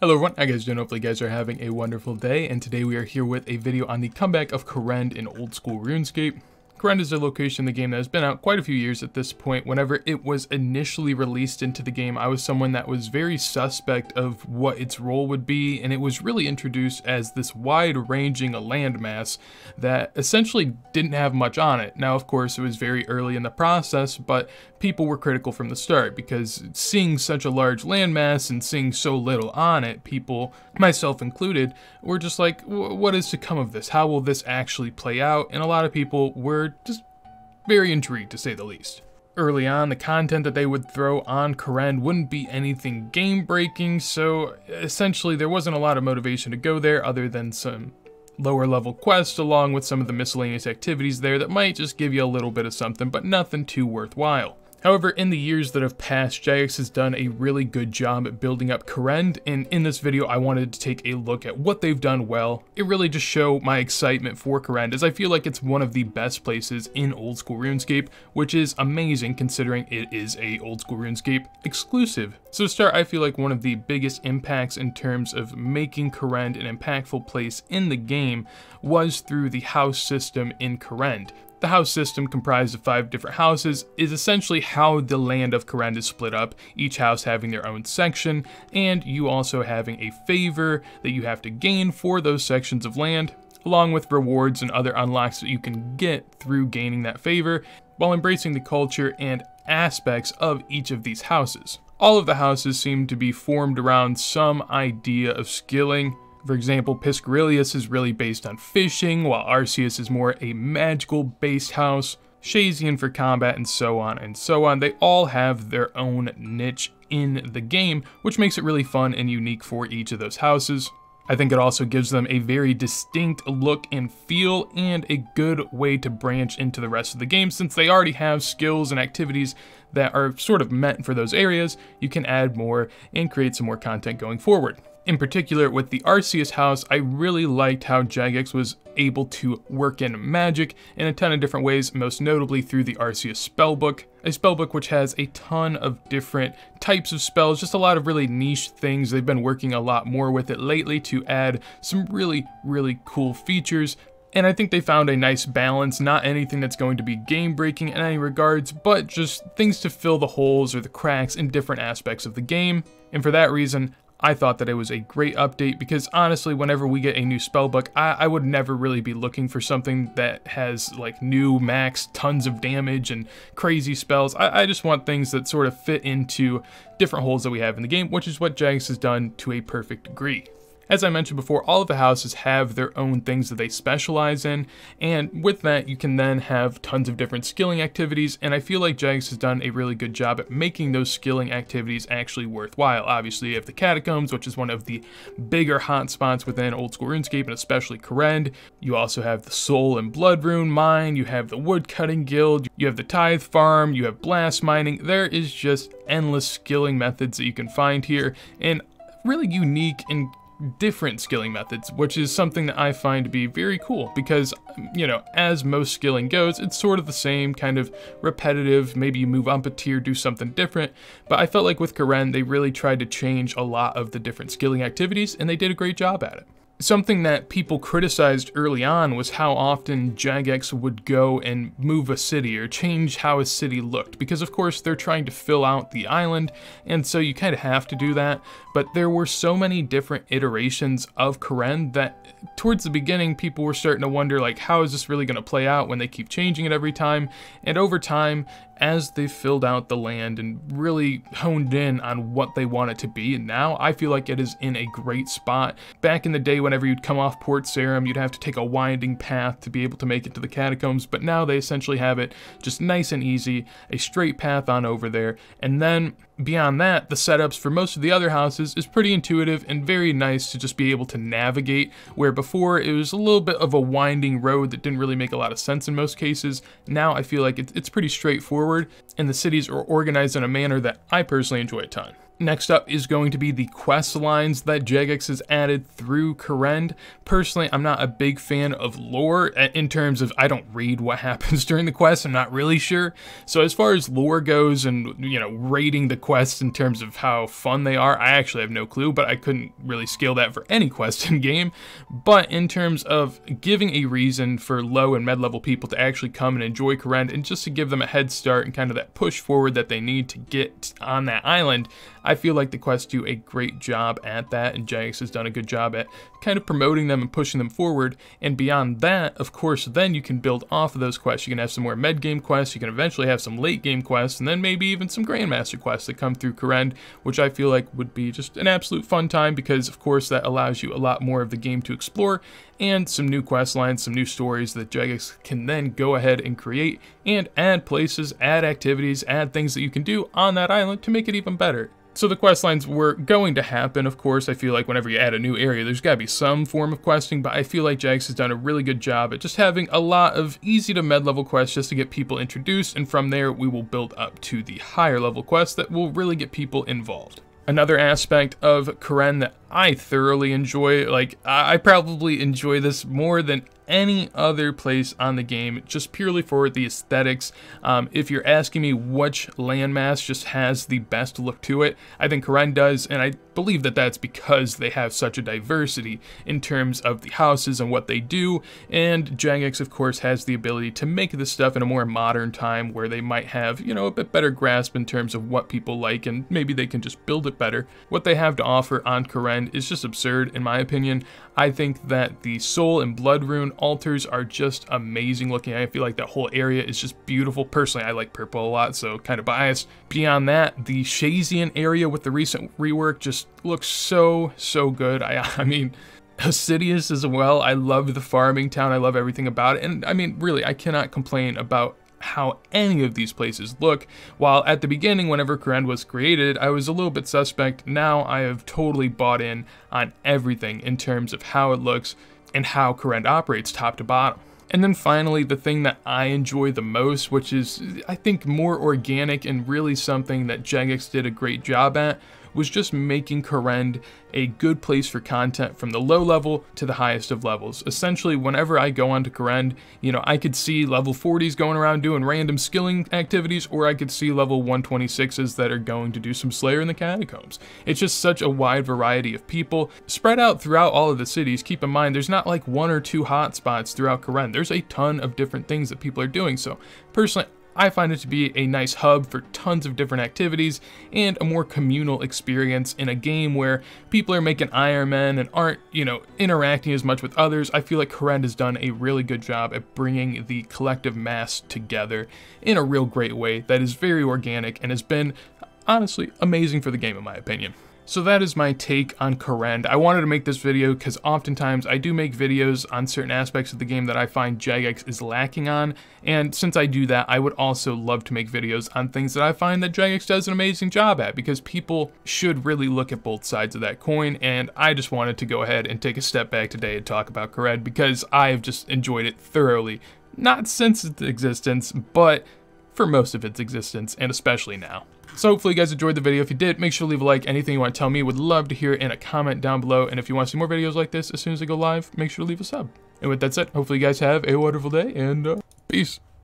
Hello everyone, I guys doing? Hopefully you guys are having a wonderful day, and today we are here with a video on the comeback of Karend in old school RuneScape. Corend is a location in the game that has been out quite a few years at this point. Whenever it was initially released into the game, I was someone that was very suspect of what its role would be, and it was really introduced as this wide-ranging landmass that essentially didn't have much on it. Now, of course, it was very early in the process, but people were critical from the start because seeing such a large landmass and seeing so little on it, people, myself included, were just like, what is to come of this? How will this actually play out? And a lot of people were just very intrigued to say the least. Early on, the content that they would throw on Karen wouldn't be anything game breaking, so essentially there wasn't a lot of motivation to go there other than some lower level quests along with some of the miscellaneous activities there that might just give you a little bit of something, but nothing too worthwhile. However, in the years that have passed, Jax has done a really good job at building up Karend, and in this video I wanted to take a look at what they've done well. It really just show my excitement for Karend, as I feel like it's one of the best places in old school RuneScape, which is amazing considering it is a old school RuneScape exclusive. So to start, I feel like one of the biggest impacts in terms of making Karend an impactful place in the game was through the house system in Karend. The house system, comprised of five different houses, is essentially how the land of Karend is split up, each house having their own section, and you also having a favor that you have to gain for those sections of land, along with rewards and other unlocks that you can get through gaining that favor, while embracing the culture and aspects of each of these houses. All of the houses seem to be formed around some idea of skilling, for example, Piscarillius is really based on fishing, while Arceus is more a magical based house, Shazian for combat, and so on and so on. They all have their own niche in the game, which makes it really fun and unique for each of those houses. I think it also gives them a very distinct look and feel and a good way to branch into the rest of the game since they already have skills and activities that are sort of meant for those areas. You can add more and create some more content going forward. In particular, with the Arceus house, I really liked how Jagex was able to work in magic in a ton of different ways, most notably through the Arceus spellbook, a spellbook which has a ton of different types of spells, just a lot of really niche things. They've been working a lot more with it lately to add some really, really cool features. And I think they found a nice balance, not anything that's going to be game breaking in any regards, but just things to fill the holes or the cracks in different aspects of the game. And for that reason, I thought that it was a great update because honestly, whenever we get a new spellbook, I, I would never really be looking for something that has like new max, tons of damage, and crazy spells. I, I just want things that sort of fit into different holes that we have in the game, which is what Jagex has done to a perfect degree. As I mentioned before, all of the houses have their own things that they specialize in, and with that, you can then have tons of different skilling activities, and I feel like Jags has done a really good job at making those skilling activities actually worthwhile. Obviously, you have the Catacombs, which is one of the bigger hotspots within Old School RuneScape, and especially Karend. You also have the Soul and Blood Rune Mine, you have the Woodcutting Guild, you have the Tithe Farm, you have Blast Mining. There is just endless skilling methods that you can find here, and really unique and different skilling methods, which is something that I find to be very cool because, you know, as most skilling goes, it's sort of the same kind of repetitive, maybe you move up a tier, do something different, but I felt like with Karen, they really tried to change a lot of the different skilling activities and they did a great job at it. Something that people criticized early on was how often Jagex would go and move a city or change how a city looked, because of course they're trying to fill out the island, and so you kind of have to do that, but there were so many different iterations of Karen that towards the beginning people were starting to wonder like how is this really going to play out when they keep changing it every time, and over time as they filled out the land and really honed in on what they want it to be. And now I feel like it is in a great spot. Back in the day, whenever you'd come off Port Serum, you'd have to take a winding path to be able to make it to the catacombs, but now they essentially have it just nice and easy, a straight path on over there. And then beyond that, the setups for most of the other houses is pretty intuitive and very nice to just be able to navigate, where before it was a little bit of a winding road that didn't really make a lot of sense in most cases. Now I feel like it's pretty straightforward, and the cities are organized in a manner that I personally enjoy a ton. Next up is going to be the quest lines that Jagex has added through Karend. Personally, I'm not a big fan of lore uh, in terms of I don't read what happens during the quest. I'm not really sure. So as far as lore goes and, you know, rating the quests in terms of how fun they are, I actually have no clue, but I couldn't really scale that for any quest in game. But in terms of giving a reason for low and med level people to actually come and enjoy Karend and just to give them a head start and kind of that push forward that they need to get on that island, I feel like the Quest do a great job at that, and Jax has done a good job at kind of promoting them and pushing them forward. And beyond that, of course, then you can build off of those quests. You can have some more mid game quests, you can eventually have some late game quests, and then maybe even some Grandmaster quests that come through Karend, which I feel like would be just an absolute fun time because, of course, that allows you a lot more of the game to explore and some new quest lines, some new stories that Jagex can then go ahead and create and add places, add activities, add things that you can do on that island to make it even better. So the quest lines were going to happen, of course. I feel like whenever you add a new area, there's got to be some form of questing, but I feel like Jax has done a really good job at just having a lot of easy to med level quests just to get people introduced, and from there we will build up to the higher level quests that will really get people involved another aspect of Karen that I thoroughly enjoy. Like, I probably enjoy this more than any other place on the game just purely for the aesthetics. Um, if you're asking me which landmass just has the best look to it, I think Karen does, and I believe that that's because they have such a diversity in terms of the houses and what they do, and Jagex, of course, has the ability to make this stuff in a more modern time where they might have, you know, a bit better grasp in terms of what people like, and maybe they can just build it better. What they have to offer on Karen is just absurd, in my opinion. I think that the Soul and Blood Rune altars are just amazing looking. I feel like that whole area is just beautiful. Personally, I like purple a lot, so kind of biased. Beyond that, the Shazian area with the recent rework just looks so, so good. I, I mean, Asidius as well. I love the farming town. I love everything about it. And I mean, really, I cannot complain about how any of these places look. While at the beginning, whenever Grand was created, I was a little bit suspect, now I have totally bought in on everything in terms of how it looks and how Current operates top to bottom. And then finally, the thing that I enjoy the most, which is, I think, more organic and really something that Jagex did a great job at, was just making Corend a good place for content from the low level to the highest of levels. Essentially, whenever I go onto Corend, you know, I could see level 40s going around doing random skilling activities, or I could see level 126s that are going to do some Slayer in the Catacombs. It's just such a wide variety of people spread out throughout all of the cities. Keep in mind, there's not like one or two hotspots throughout Corend. There's a ton of different things that people are doing. So personally, I find it to be a nice hub for tons of different activities and a more communal experience in a game where people are making Iron Man and aren't, you know, interacting as much with others. I feel like Corend has done a really good job at bringing the collective mass together in a real great way that is very organic and has been honestly amazing for the game in my opinion. So that is my take on Corend. I wanted to make this video because oftentimes I do make videos on certain aspects of the game that I find Jagex is lacking on, and since I do that, I would also love to make videos on things that I find that Jagex does an amazing job at, because people should really look at both sides of that coin, and I just wanted to go ahead and take a step back today and talk about Corend, because I have just enjoyed it thoroughly. Not since its existence, but for most of its existence, and especially now. So hopefully you guys enjoyed the video. If you did, make sure to leave a like. Anything you want to tell me, would love to hear in a comment down below. And if you want to see more videos like this as soon as they go live, make sure to leave a sub. And with that said, hopefully you guys have a wonderful day and uh, peace.